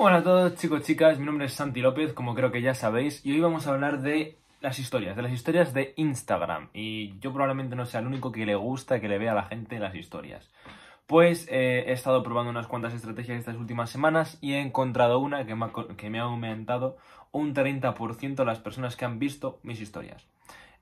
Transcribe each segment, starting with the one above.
Hola a todos chicos, chicas, mi nombre es Santi López, como creo que ya sabéis, y hoy vamos a hablar de las historias, de las historias de Instagram. Y yo probablemente no sea el único que le gusta que le vea a la gente las historias. Pues eh, he estado probando unas cuantas estrategias estas últimas semanas y he encontrado una que que me ha aumentado un 30% las personas que han visto mis historias.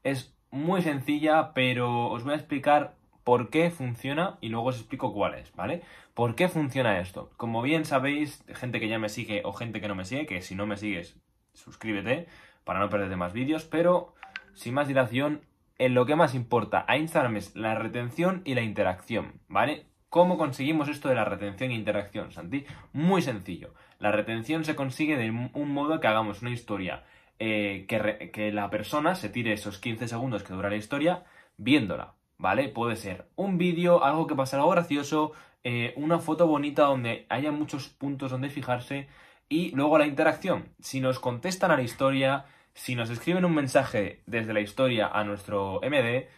Es muy sencilla, pero os voy a explicar por qué funciona y luego os explico cuál es, ¿vale? ¿Por qué funciona esto? Como bien sabéis, gente que ya me sigue o gente que no me sigue, que si no me sigues, suscríbete para no perderte más vídeos, pero sin más dilación, en lo que más importa a Instagram es la retención y la interacción, ¿vale? ¿Cómo conseguimos esto de la retención e interacción, Santi? Muy sencillo. La retención se consigue de un modo que hagamos una historia, eh, que la persona se tire esos 15 segundos que dura la historia viéndola. ¿vale? Puede ser un vídeo, algo que pasa algo gracioso, eh, una foto bonita donde haya muchos puntos donde fijarse y luego la interacción. Si nos contestan a la historia, si nos escriben un mensaje desde la historia a nuestro MD,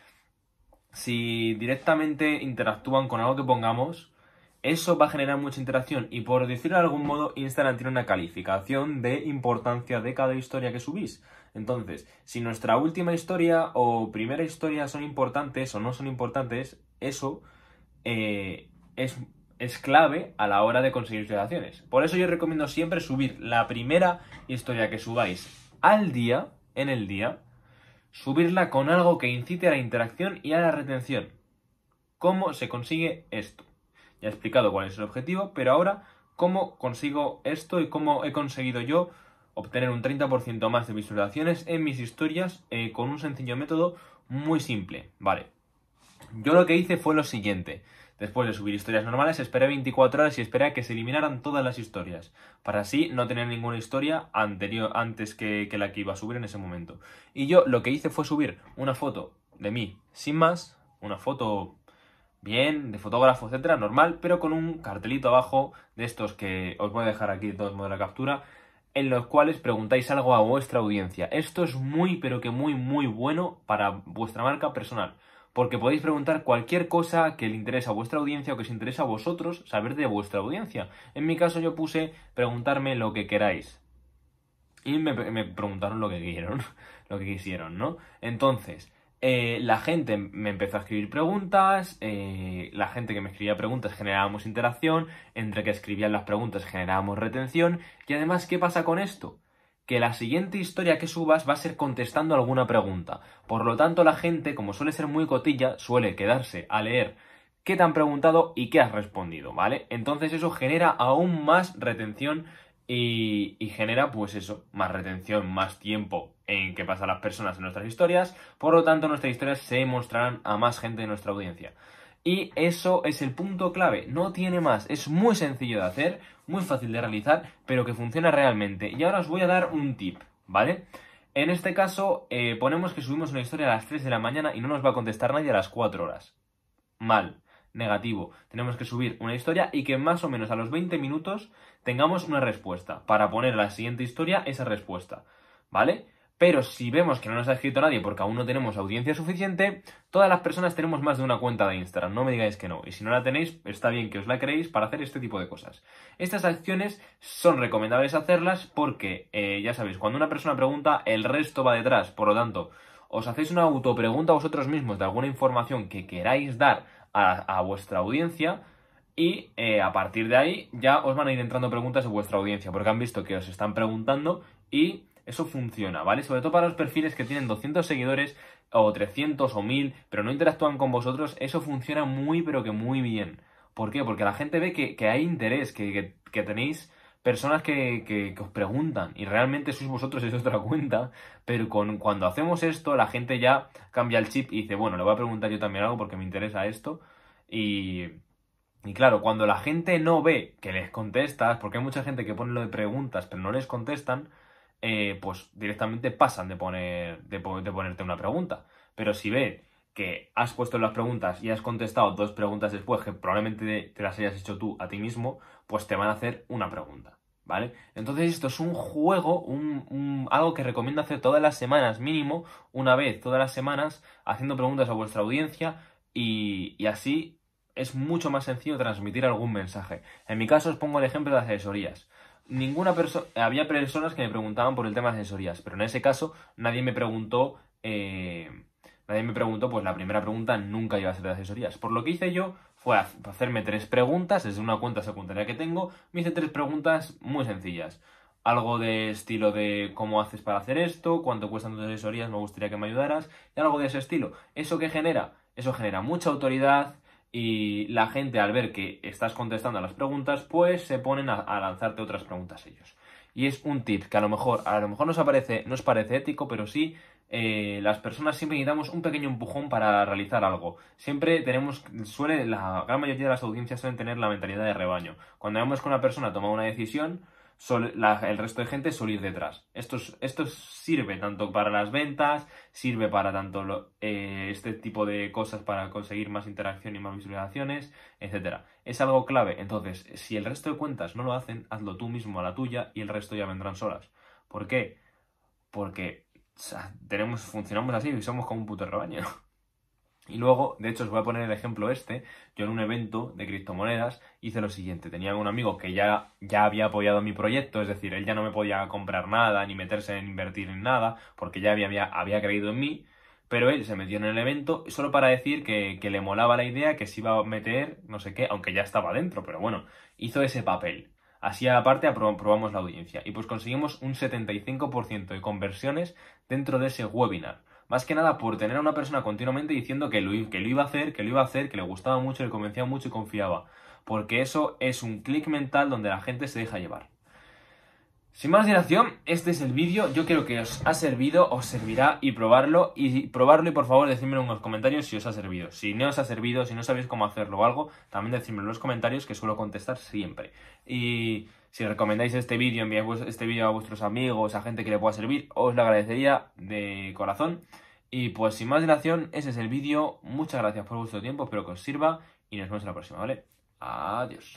si directamente interactúan con algo que pongamos, eso va a generar mucha interacción y por decirlo de algún modo, Instagram tiene una calificación de importancia de cada historia que subís. Entonces, si nuestra última historia o primera historia son importantes o no son importantes, eso eh, es, es clave a la hora de conseguir situaciones. Por eso yo recomiendo siempre subir la primera historia que subáis al día, en el día, subirla con algo que incite a la interacción y a la retención. ¿Cómo se consigue esto? Ya he explicado cuál es el objetivo, pero ahora, ¿cómo consigo esto y cómo he conseguido yo obtener un 30% más de visualizaciones en mis historias eh, con un sencillo método muy simple? Vale. Yo lo que hice fue lo siguiente. Después de subir historias normales, esperé 24 horas y esperé a que se eliminaran todas las historias, para así no tener ninguna historia anterior, antes que la que iba a subir en ese momento. Y yo lo que hice fue subir una foto de mí sin más, una foto bien, de fotógrafo, etcétera, normal, pero con un cartelito abajo de estos que os voy a dejar aquí todos modos la captura, en los cuales preguntáis algo a vuestra audiencia. Esto es muy, pero que muy, muy bueno para vuestra marca personal, porque podéis preguntar cualquier cosa que le interesa a vuestra audiencia o que os interesa a vosotros saber de vuestra audiencia. En mi caso yo puse preguntarme lo que queráis. Y me, preguntaron lo que lo que quisieron, ¿no? Entonces, eh, la gente me empezó a escribir preguntas, eh, la gente que me escribía preguntas generábamos interacción, entre que escribían las preguntas generábamos retención, y además, ¿qué pasa con esto? Que la siguiente historia que subas va a ser contestando alguna pregunta. Por lo tanto, la gente, como suele ser muy cotilla, suele quedarse a leer qué te han preguntado y qué has respondido, ¿vale? Entonces eso genera aún más retención y, y genera, pues eso, más retención, más tiempo en qué pasa las personas en nuestras historias, por lo tanto nuestras historias se mostrarán a más gente de nuestra audiencia. Y eso es el punto clave, no tiene más, es muy sencillo de hacer, muy fácil de realizar, pero que funciona realmente. Y ahora os voy a dar un tip, ¿vale? En este caso, eh, ponemos que subimos una historia a las 3 de la mañana y no nos va a contestar nadie a las 4 horas. Mal, negativo. Tenemos que subir una historia y que más o menos a los 20 minutos tengamos una respuesta para poner la siguiente historia esa respuesta, ¿vale? Pero si vemos que no nos ha escrito nadie porque aún no tenemos audiencia suficiente, todas las personas tenemos más de una cuenta de Instagram, no me digáis que no. Y si no la tenéis, está bien que os la creéis para hacer este tipo de cosas. Estas acciones son recomendables hacerlas porque, eh, ya sabéis, cuando una persona pregunta, el resto va detrás. Por lo tanto, os hacéis una autopregunta a vosotros mismos de alguna información que queráis dar a, vuestra audiencia. Y eh, a partir de ahí ya os van a ir entrando preguntas a vuestra audiencia, porque han visto que os están preguntando y eso funciona, ¿vale? Sobre todo para los perfiles que tienen 200 seguidores o 300 o 1000, pero no interactúan con vosotros, eso funciona muy pero que muy bien. ¿Por qué? Porque la gente ve que, hay interés, que, tenéis personas que, os preguntan y realmente sois vosotros, es otra cuenta, pero con, cuando hacemos esto la gente ya cambia el chip y dice, bueno, le voy a preguntar yo también algo porque me interesa esto y, y claro, cuando la gente no ve que les contestas, porque hay mucha gente que pone lo de preguntas pero no les contestan, eh, pues directamente pasan de, poner, de, ponerte una pregunta. Pero si ven que has puesto las preguntas y has contestado dos preguntas después que probablemente te las hayas hecho tú a ti mismo, pues te van a hacer una pregunta, ¿vale? Entonces esto es un juego, algo que recomiendo hacer todas las semanas mínimo, una vez todas las semanas, haciendo preguntas a vuestra audiencia y, y así es mucho más sencillo transmitir algún mensaje. En mi caso os pongo el ejemplo de las asesorías ninguna persona. Había personas que me preguntaban por el tema de asesorías, pero en ese caso nadie me preguntó. Eh, nadie me preguntó, pues la primera pregunta nunca iba a ser de asesorías. Por lo que hice yo fue hacerme tres preguntas, desde una cuenta secundaria que tengo, me hice tres preguntas muy sencillas. Algo de estilo de cómo haces para hacer esto, cuánto cuestan tus asesorías, me gustaría que me ayudaras, y algo de ese estilo. ¿Eso que genera? Eso genera mucha autoridad, y la gente al ver que estás contestando a las preguntas, pues se ponen a, lanzarte otras preguntas ellos. Y es un tip que a lo mejor, a lo mejor nos, aparece, parece ético, pero sí eh, las personas siempre necesitamos un pequeño empujón para realizar algo. Siempre tenemos, suele, la gran mayoría de las audiencias suelen tener la mentalidad de rebaño. Cuando vemos que una persona toma una decisión, el resto de gente suele ir detrás. Esto, esto sirve tanto para las ventas, sirve para tanto eh, este tipo de cosas para conseguir más interacción y más visualizaciones, etc. Es algo clave. Entonces, si el resto de cuentas no lo hacen, hazlo tú mismo a la tuya y el resto ya vendrán solas. ¿Por qué? Porque tenemos, funcionamos así y somos como un puto rebaño. Y luego, de hecho, os voy a poner el ejemplo este. Yo en un evento de criptomonedas hice lo siguiente. Tenía un amigo que ya, ya había apoyado mi proyecto, es decir, él ya no me podía comprar nada, ni meterse en invertir en nada, porque ya había, había, creído en mí. Pero él se metió en el evento solo para decir que, que le molaba la idea, que se iba a meter, no sé qué, aunque ya estaba dentro, pero bueno, hizo ese papel. Así aparte aprobamos la audiencia y pues conseguimos un 75% de conversiones dentro de ese webinar. Más que nada por tener a una persona continuamente diciendo que lo, que iba a hacer, que lo iba a hacer, que le gustaba mucho, le convencía mucho y confiaba. Porque eso es un clic mental donde la gente se deja llevar. Sin más dilación, este es el vídeo. Yo creo que os ha servido, os servirá y probarlo. Y probarlo y por favor decídmelo en los comentarios si os ha servido. Si no os ha servido, si no sabéis cómo hacerlo o algo, también decídmelo en los comentarios que suelo contestar siempre. Y si recomendáis este vídeo, enviáis este vídeo a vuestros amigos, a gente que le pueda servir, os lo agradecería de corazón. Y pues sin más dilación, ese es el vídeo. Muchas gracias por vuestro tiempo, espero que os sirva y nos vemos en la próxima, ¿vale? Adiós.